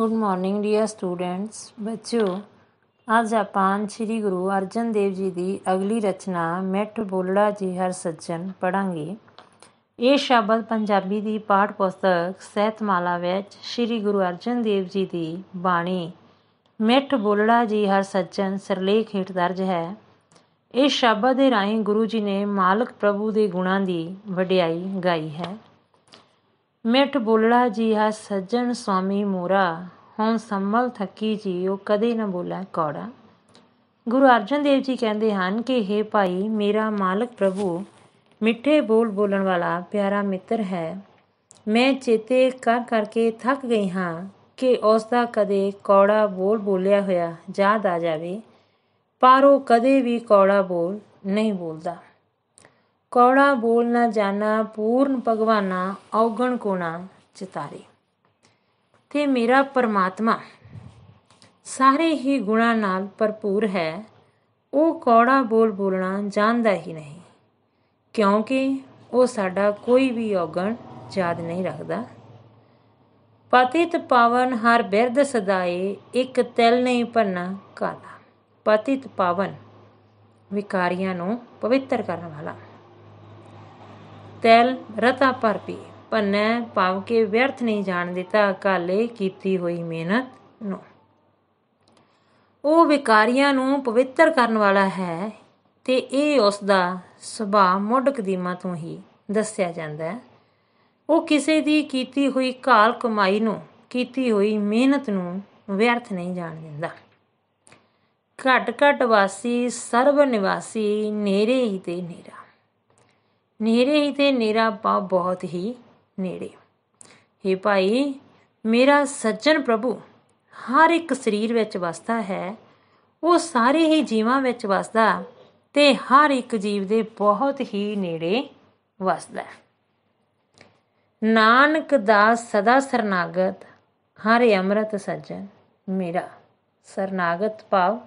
good morning dear students ਬੱਚਿਓ ਅੱਜ ਆਪਾਂ ਸ੍ਰੀ ਗੁਰੂ ਅਰਜਨ ਦੇਵ ਜੀ ਦੀ ਅਗਲੀ ਰਚਨਾ ਮਿੱਠ ਬੋਲੜਾ ਜੀ ਹਰ ਸੱਜਣ ਪੜਾਂਗੇ ਇਹ ਸ਼ਬਦ ਪੰਜਾਬੀ ਦੀ ਪਾਠ ਪੁਸਤਕ ਸਹਿਤਮਾਲਾ ਵਿੱਚ ਸ੍ਰੀ ਗੁਰੂ ਅਰਜਨ ਦੇਵ ਜੀ ਦੀ ਬਾਣੀ ਮਿੱਠ ਬੋਲੜਾ ਜੀ ਹਰ ਸੱਜਣ ਸਿਰਲੇਖ ਹੇਠ ਦਰਜ ਹੈ ਇਹ ਸ਼ਬਦ ਦੇ ਰਾਹੀਂ ਗੁਰੂ ਜੀ ਨੇ ਮਾਲਕ ਪ੍ਰਭੂ ਦੇ ਗੁਣਾਂ ਦੀ ਵਡਿਆਈ ਗਾਈ ਹੈ ਮਿੱਠ ਬੋਲੜਾ ਜੀ हा ਸੱਜਣ ਸਵਾਮੀ ਮੋਰਾ ਹਉ ਸੰਮਲ ਥੱਕੀ ਜੀ ਉਹ ਕਦੇ ਨਾ ਬੋਲਾ ਕੌੜਾ ਗੁਰੂ ਅਰਜਨ ਦੇਵ ਜੀ ਕਹਿੰਦੇ ਹਨ ਕਿ हे ਭਾਈ ਮੇਰਾ ਮਾਲਕ ਪ੍ਰਭੂ ਮਿੱਠੇ ਬੋਲ ਬੋਲਣ ਵਾਲਾ ਪਿਆਰਾ ਮਿੱਤਰ ਹੈ ਮੈਂ ਚੇਤੇ ਕਰ ਕਰਕੇ ਥੱਕ ਗਈ ਹਾਂ ਕਿ ਉਸ ਦਾ ਕਦੇ ਕੌੜਾ ਬੋਲ ਬੋਲਿਆ ਹੋਇਆ ਯਾਦ ਆ ਜਾਵੇ ਪਰ ਉਹ ਕਦੇ ਵੀ ਕੌੜਾ ਬੋਲ ਨਹੀਂ ਬੋਲਦਾ ਕੌੜਾ ਬੋਲ ਨਾ ਜਾਣਾ ਪੂਰਨ ਭਗਵਾਨਾ ਔਗਣ ਕੋਣਾ ਚਿਤਾਰੇ ਤੇ ਮੇਰਾ ਪਰਮਾਤਮਾ ਸਾਰੇ ਹੀ ਗੁਣਾ ਨਾਲ ਭਰਪੂਰ ਹੈ ਉਹ ਕੌੜਾ ਬੋਲ ਬੋਲਣਾ ਜਾਣਦਾ ਹੀ ਨਹੀਂ ਕਿਉਂਕਿ ਉਹ ਸਾਡਾ ਕੋਈ ਵੀ ਔਗਣ ਯਾਦ ਨਹੀਂ ਰੱਖਦਾ ਪਤਿਤ ਪਾਵਨ ਹਰ ਬਿਰਧ ਸਦਾਏ ਇੱਕ ਤਿਲ ਨਹੀਂ ਭੰਨਾ ਕਾਲਾ ਪਤਿਤ ਪਾਵਨ ਵਿਕਾਰੀਆਂ ਨੂੰ ਪਵਿੱਤਰ ਕਰਨ ਵਾਲਾ ਤੈਲ ਰਤਾ ਭਰ ਪੀ ਪੰਨੇ ਭਾਵ ਕੇ ਵਿਅਰਥ ਨਹੀਂ ਜਾਣ ਦਿੱਤਾ ਕਾਲੇ ਕੀਤੀ ਹੋਈ ਮਿਹਨਤ ਨੂੰ ਉਹ ਵਿਕਾਰੀਆਂ ਨੂੰ ਪਵਿੱਤਰ ਕਰਨ ਵਾਲਾ ਹੈ ਤੇ ਇਹ ਉਸ ਦਾ ਸੁਭਾਅ ਮੁੱਢ ਕਦੀਮਾਂ ਤੋਂ ਹੀ ਦੱਸਿਆ ਜਾਂਦਾ ਹੈ ਉਹ ਕਿਸੇ ਦੀ ਕੀਤੀ ਹੋਈ ਕਾਲ ਕਮਾਈ ਨੂੰ ਕੀਤੀ ਹੋਈ ਮਿਹਨਤ ਨੂੰ ਵਿਅਰਥ ਨਹੀਂ ਜਾਣ ਦਿੰਦਾ ਘਟ ਘਟ ਵਾਸੀ ਸਰਬ ਨਿਵਾਸੀ ਨੇਰੇ ਹੀ ਤੇ ਨੇਰਾ ਨੇਰੇ ਹੀ ਤੇ ਨੇਰਾ ਪਾ ਬਹੁਤ ਹੀ ਨੇੜੇ हे ਭਾਈ ਮੇਰਾ ਸੱਜਣ ਪ੍ਰਭੂ ਹਰ ਇੱਕ ਸਰੀਰ ਵਿੱਚ ਵਸਦਾ ਹੈ ਉਹ ਸਾਰੇ ਹੀ ਜੀਵਾਂ ਵਿੱਚ ਵਸਦਾ ਤੇ ਹਰ ਇੱਕ ਜੀਵ ਦੇ ਬਹੁਤ ਹੀ ਨੇੜੇ ਵਸਦਾ ਨਾਨਕ ਦਾ ਸਦਾ ਸਰਨਾਗਤ ਹਰ ਅੰਮ੍ਰਿਤ ਸੱਜਣ ਮੇਰਾ ਸਰਨਾਗਤ ਭਾਵ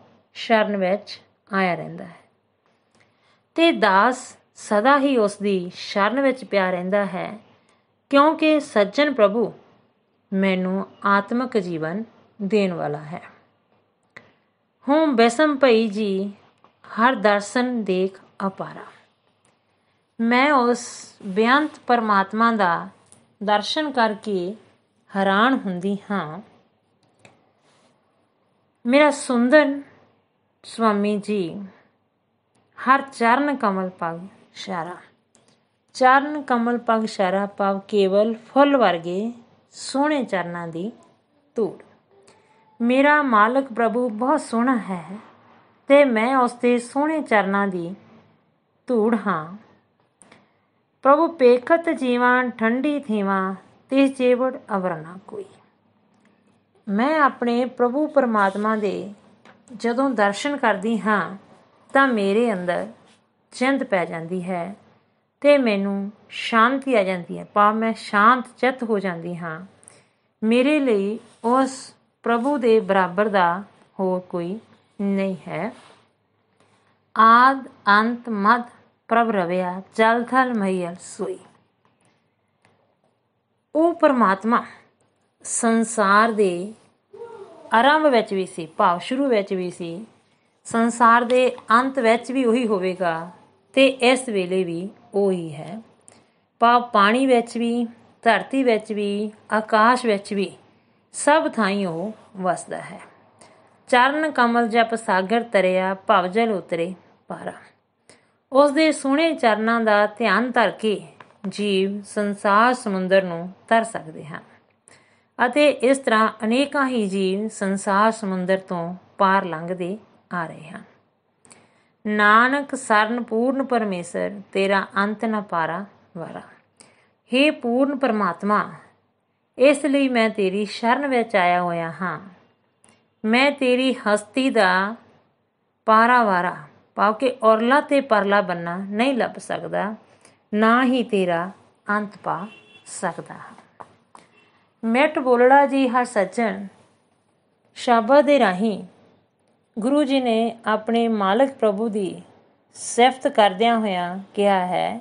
ਸ਼ਰਨ ਵਿੱਚ ਆਇਆ ਰਹਿੰਦਾ ਹੈ ਤੇ ਦਾਸ ਸਦਾ ਹੀ ਉਸ ਦੀ ਸ਼ਰਨ ਵਿੱਚ ਪਿਆ ਰਹਿੰਦਾ ਹੈ ਕਿਉਂਕਿ ਸੱਜਣ ਪ੍ਰਭੂ ਮੈਨੂੰ ਆਤਮਿਕ ਜੀਵਨ ਦੇਣ ਵਾਲਾ ਹੈ ਹੂੰ ਬੈਸਮ ਭਈ ਜੀ ਹਰ ਦਰਸ਼ਨ ਦੇਖ ਅਪਾਰਾ ਮੈਂ ਉਸ ਬਿਆੰਤ ਪਰਮਾਤਮਾ ਦਾ ਦਰਸ਼ਨ ਕਰਕੇ ਹੈਰਾਨ ਹੁੰਦੀ ਹਾਂ ਮੇਰਾ ਸੁੰਦਰ ਸੁਆਮੀ ਜੀ ਹਰ ਚਰਨ ਕਮਲ ਪਾਉ ਸ਼ਰਾ ਚਰਨ ਕਮਲ ਪਗ ਸ਼ਰਾ ਪਾਵ ਕੇਵਲ ਫੁੱਲ ਵਰਗੇ ਸੋਹਣੇ ਚਰਨਾਂ ਦੀ ਧੂੜ ਮੇਰਾ ਮਾਲਕ ਪ੍ਰਭੂ ਬਹੁਤ ਸੋਹਣਾ ਹੈ ਤੇ ਮੈਂ ਉਸ ਦੇ ਸੋਹਣੇ ਚਰਨਾਂ ਦੀ ਧੂੜ ਹਾਂ ਪ੍ਰਭੂ ਪੇਖਤ ਜੀਵਾਂ ਠੰਡੀ ਥੀਵਾਂ ਤੇ ਜੇਵੜ ਅਵਰਨਾ ਕੋਈ ਮੈਂ ਆਪਣੇ ਪ੍ਰਭੂ ਪਰਮਾਤਮਾ ਦੇ ਜਦੋਂ ਦਰਸ਼ਨ ਕਰਦੀ ਹਾਂ ਤਾਂ ਮੇਰੇ ਅੰਦਰ ਜਿੰਦ ਪੈ ਜਾਂਦੀ ਹੈ ਤੇ ਮੈਨੂੰ ਸ਼ਾਂਤੀ ਆ ਜਾਂਦੀ ਹੈ ਪਾ ਮੈਂ ਸ਼ਾਂਤ ਚਿੱਤ ਹੋ ਜਾਂਦੀ ਹਾਂ ਮੇਰੇ ਲਈ ਉਸ ਪ੍ਰਭੂ ਦੇ ਬਰਾਬਰ ਦਾ ਹੋਰ ਕੋਈ ਨਹੀਂ ਹੈ ਆਦ ਅੰਤ ਮਦ ਪ੍ਰਭ ਰਵਿਆ ਚਲ ਥਲ ਮਈਲ ਸੋਈ ਉਹ ਪਰਮਾਤਮਾ ਸੰਸਾਰ ਦੇ ਆਰੰਭ ਵਿੱਚ ਵੀ ਸੀ ਭਾਵ ਸ਼ੁਰੂ ਵਿੱਚ ਵੀ ਸੀ ਸੰਸਾਰ ਦੇ ਅੰਤ ਵਿੱਚ ਵੀ ਉਹੀ ਹੋਵੇਗਾ ਤੇ ਇਸ ਵੇਲੇ ਵੀ ਉਹੀ ਹੈ ਪਾ ਪਾਣੀ ਵਿੱਚ ਵੀ ਧਰਤੀ ਵਿੱਚ ਵੀ ਆਕਾਸ਼ ਵਿੱਚ ਵੀ ਸਭ ਥਾਈ ਉਹ ਵਸਦਾ ਹੈ ਚਰਨ ਕਮਲ ਜਪ ਸਾਗਰ ਤਰਿਆ ਭਵਜਲ ਉਤਰੇ ਪਾਰਾ ਉਸ ਦੇ ਸੋਹਣੇ ਚਰਨਾਂ ਦਾ ਧਿਆਨ ਧਰ ਕੇ ਜੀਵ ਸੰਸਾਰ ਸਮੁੰਦਰ ਨੂੰ ਤਰ ਸਕਦੇ ਹਨ ਅਤੇ ਇਸ ਤਰ੍ਹਾਂ ਅਨੇਕਾਂ ਹੀ ਜੀਵ ਸੰਸਾਰ ਸਮੁੰਦਰ ਤੋਂ ਪਾਰ ਲੰਘਦੇ ਆ ਰਹੇ ਹਨ ਨਾਨਕ ਸਰਨ ਪੂਰਨ ਪਰਮੇਸ਼ਰ ਤੇਰਾ ਅੰਤ ਨਾ ਪਾਰਾ ਵਾਰਾ हे ਪੂਰਨ ਪਰਮਾਤਮਾ ਇਸ ਲਈ ਮੈਂ ਤੇਰੀ ਸ਼ਰਨ ਵਿੱਚ ਆਇਆ ਹੋਇਆ ਹਾਂ ਮੈਂ ਤੇਰੀ ਹਸਤੀ ਦਾ ਪਾਰਾ ਵਾਰਾ ਪਾਉ ਕੇ ਔਰਲਾ ਤੇ ਪਰਲਾ ਬੰਨਾ ਨਹੀਂ ਲੱਭ ਸਕਦਾ ਨਾ ਹੀ ਤੇਰਾ ਅੰਤ ਪਾ ਸਕਦਾ ਮੈਟ ਬੋਲੜਾ ਜੀ ਹਰ ਸੱਜਣ ਸ਼ਬਦ ਦੇ ਰਾਹੀਂ ਗੁਰੂ ਜੀ ਨੇ ਆਪਣੇ ਮਾਲਕ ਪ੍ਰਭੂ ਦੀ ਸਿਫਤ ਕਰਦਿਆਂ ਹੋਇਆਂ ਕਿਹਾ ਹੈ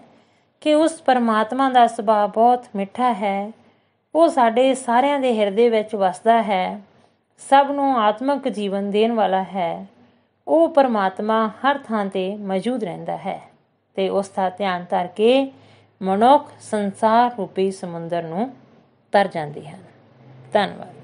ਕਿ ਉਸ ਪਰਮਾਤਮਾ ਦਾ ਸੁਭਾਅ ਬਹੁਤ ਮਿੱਠਾ ਹੈ ਉਹ ਸਾਡੇ ਸਾਰਿਆਂ ਦੇ ਹਿਰਦੇ ਵਿੱਚ ਵਸਦਾ ਹੈ ਸਭ ਨੂੰ ਆਤਮਿਕ ਜੀਵਨ ਦੇਣ ਵਾਲਾ ਹੈ ਉਹ ਪਰਮਾਤਮਾ ਹਰ ਥਾਂ ਤੇ ਮੌਜੂਦ ਰਹਿੰਦਾ ਹੈ ਤੇ ਉਸ ਦਾ ਧਿਆਨ ਧਰ ਕੇ ਮਨੁੱਖ ਸੰਸਾਰ ਰੂਪੀ ਸਮੁੰਦਰ ਨੂੰ ਤਰ ਜਾਂਦੇ ਹਨ ਧੰਨਵਾਦ